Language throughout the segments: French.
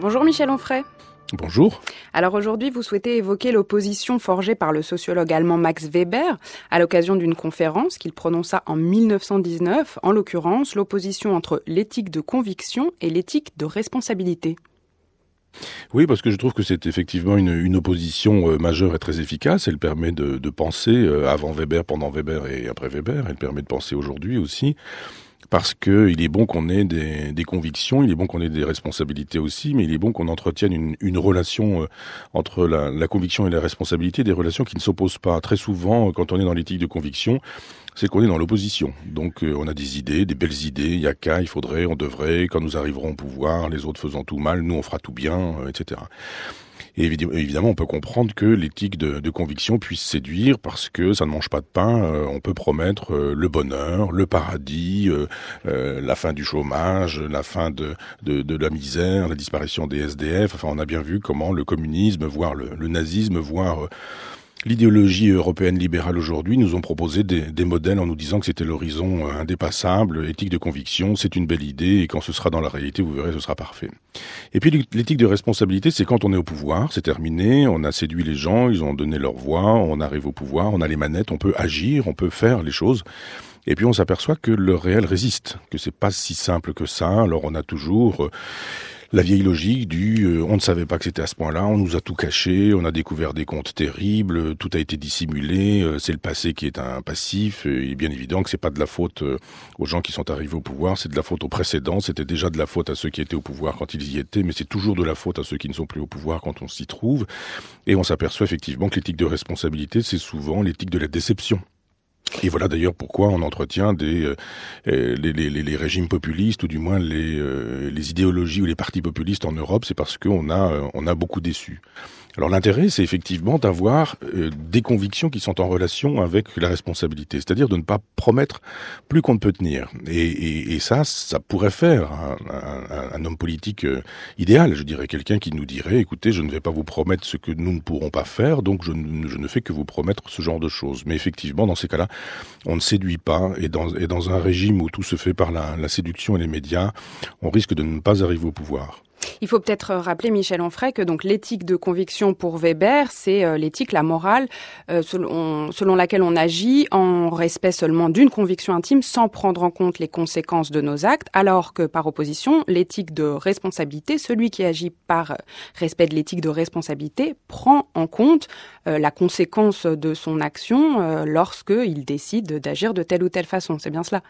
Bonjour Michel Onfray. Bonjour. Alors aujourd'hui, vous souhaitez évoquer l'opposition forgée par le sociologue allemand Max Weber à l'occasion d'une conférence qu'il prononça en 1919, en l'occurrence l'opposition entre l'éthique de conviction et l'éthique de responsabilité. Oui, parce que je trouve que c'est effectivement une, opposition euh, majeure et très efficace. Elle permet de, penser euh, avant Weber, pendant Weber et après Weber. Elle permet de penser aujourd'hui aussi parce qu'il est bon qu'on ait des, convictions, il est bon qu'on ait des responsabilités aussi, mais il est bon qu'on entretienne une, relation euh, entre la, conviction et la responsabilité, des relations qui ne s'opposent pas. Très souvent, quand on est dans l'éthique de conviction, c'est qu'on est dans l'opposition. Donc euh, on a des idées, des belles idées, il y a qu'à, il faudrait, on devrait, quand nous arriverons au pouvoir, les autres faisant tout mal, nous on fera tout bien, euh, etc. Et évidemment, on peut comprendre que l'éthique de, conviction puisse séduire parce que ça ne mange pas de pain. Euh, on peut promettre euh, le bonheur, le paradis, euh, la fin du chômage, la fin de, de, la misère, la disparition des SDF. Enfin, on a bien vu comment le communisme, voire le nazisme, voire L'idéologie européenne libérale aujourd'hui nous ont proposé des, modèles en nous disant que c'était l'horizon euh, indépassable, éthique de conviction, c'est une belle idée et quand ce sera dans la réalité, vous verrez, ce sera parfait. Et puis l'éthique de responsabilité, c'est quand on est au pouvoir, c'est terminé, on a séduit les gens, ils ont donné leur voix, on arrive au pouvoir, on a les manettes, on peut agir, on peut faire les choses. Et puis on s'aperçoit que le réel résiste, que c'est pas si simple que ça. Alors on a toujours euh, la vieille logique du euh, on ne savait pas que c'était à ce point-là, on nous a tout caché, on a découvert des comptes terribles, euh, tout a été dissimulé, euh, c'est le passé qui est un passif, et il est bien évident que c'est pas de la faute aux gens qui sont arrivés au pouvoir, c'est de la faute aux précédents, c'était déjà de la faute à ceux qui étaient au pouvoir quand ils y étaient, mais c'est toujours de la faute à ceux qui ne sont plus au pouvoir quand on s'y trouve, et on s'aperçoit effectivement que l'éthique de responsabilité, c'est souvent l'éthique de la déception. Et voilà d'ailleurs pourquoi on entretient des, euh, euh, les, régimes populistes ou du moins euh, les, idéologies ou les partis populistes en Europe, c'est parce qu'on a, on a beaucoup déçu. Alors l'intérêt, c'est effectivement d'avoir des convictions qui sont en relation avec la responsabilité, c'est-à-dire de ne pas promettre plus qu'on ne peut tenir. Et, ça, ça pourrait faire un, homme politique idéal, je dirais, quelqu'un qui nous dirait, écoutez, je ne vais pas vous promettre ce que nous ne pourrons pas faire, donc je, je ne fais que vous promettre ce genre de choses. Mais effectivement, dans ces cas-là, on ne séduit pas, et dans, un régime où tout se fait par la séduction et les médias, on risque de ne pas arriver au pouvoir. Il faut peut-être rappeler, Michel Onfray, que donc l'éthique de conviction pour Weber, c'est euh, l'éthique, la morale, euh, selon, laquelle on agit en respect seulement d'une conviction intime sans prendre en compte les conséquences de nos actes, alors que par opposition, l'éthique de responsabilité, celui qui agit par respect de l'éthique de responsabilité, prend en compte euh, la conséquence de son action lorsqu'il décide d'agir de telle ou telle façon. C'est bien cela.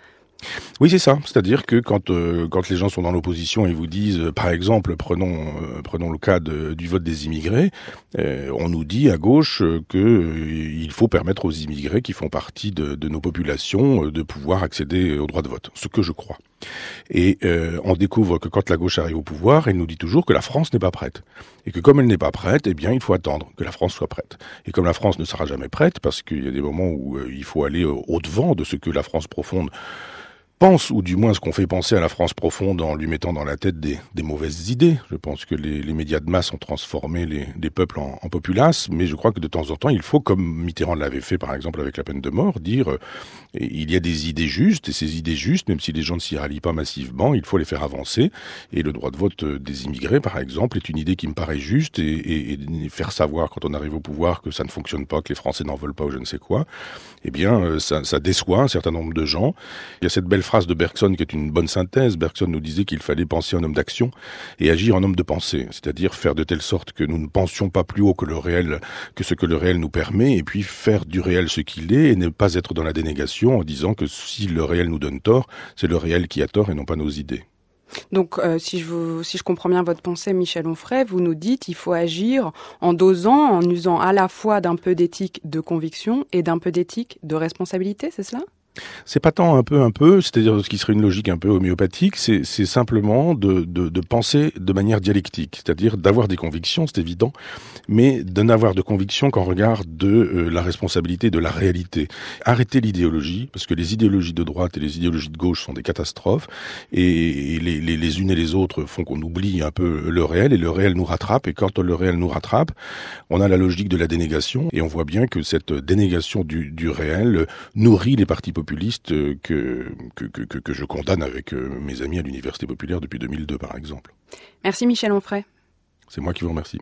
Oui, c'est ça. C'est-à-dire que quand euh, quand les gens sont dans l'opposition et vous disent, euh, par exemple, prenons euh, prenons le cas du vote des immigrés, on nous dit à gauche que il faut permettre aux immigrés qui font partie de, nos populations de pouvoir accéder au droit de vote. Ce que je crois. Et on découvre que quand la gauche arrive au pouvoir, elle nous dit toujours que la France n'est pas prête et que comme elle n'est pas prête, eh bien, il faut attendre que la France soit prête. Et comme la France ne sera jamais prête, parce qu'il y a des moments où il faut aller au devant de ce que la France profonde pense, ou du moins ce qu'on fait penser à la France profonde en lui mettant dans la tête des, mauvaises idées. Je pense que les, médias de masse ont transformé les, peuples en, en, populace, mais je crois que de temps en temps, il faut, comme Mitterrand l'avait fait par exemple avec la peine de mort, dire euh, il y a des idées justes, et ces idées justes, même si les gens ne s'y rallient pas massivement, il faut les faire avancer. Et le droit de vote euh, des immigrés, par exemple, est une idée qui me paraît juste, et, faire savoir quand on arrive au pouvoir que ça ne fonctionne pas, que les Français n'en veulent pas ou je ne sais quoi, eh bien, euh, ça, ça déçoit un certain nombre de gens. Il y a cette belle phrase de Bergson qui est une bonne synthèse. Bergson nous disait qu'il fallait penser en homme d'action et agir en homme de pensée, c'est-à-dire faire de telle sorte que nous ne pensions pas plus haut que le réel, que ce que le réel nous permet, et puis faire du réel ce qu'il est et ne pas être dans la dénégation en disant que si le réel nous donne tort, c'est le réel qui a tort et non pas nos idées. Donc, euh, si, je si je comprends bien votre pensée, Michel Onfray, vous nous dites qu'il faut agir en dosant, en usant à la fois d'un peu d'éthique de conviction et d'un peu d'éthique de responsabilité, c'est cela c'est pas tant un peu, un peu, c'est-à-dire ce qui serait une logique un peu homéopathique, c'est simplement de, penser de manière dialectique, c'est-à-dire d'avoir des convictions, c'est évident, mais de n'avoir de convictions qu'en regard de euh, la responsabilité, de la réalité. Arrêter l'idéologie, parce que les idéologies de droite et les idéologies de gauche sont des catastrophes, et, les, les, les unes et les autres font qu'on oublie un peu le réel, et le réel nous rattrape, et quand le réel nous rattrape, on a la logique de la dénégation, et on voit bien que cette dénégation du, du réel nourrit les partis populaires. Euh, que, que je condamne avec euh, mes amis à l'Université populaire depuis 2002, par exemple. Merci Michel Onfray. C'est moi qui vous remercie.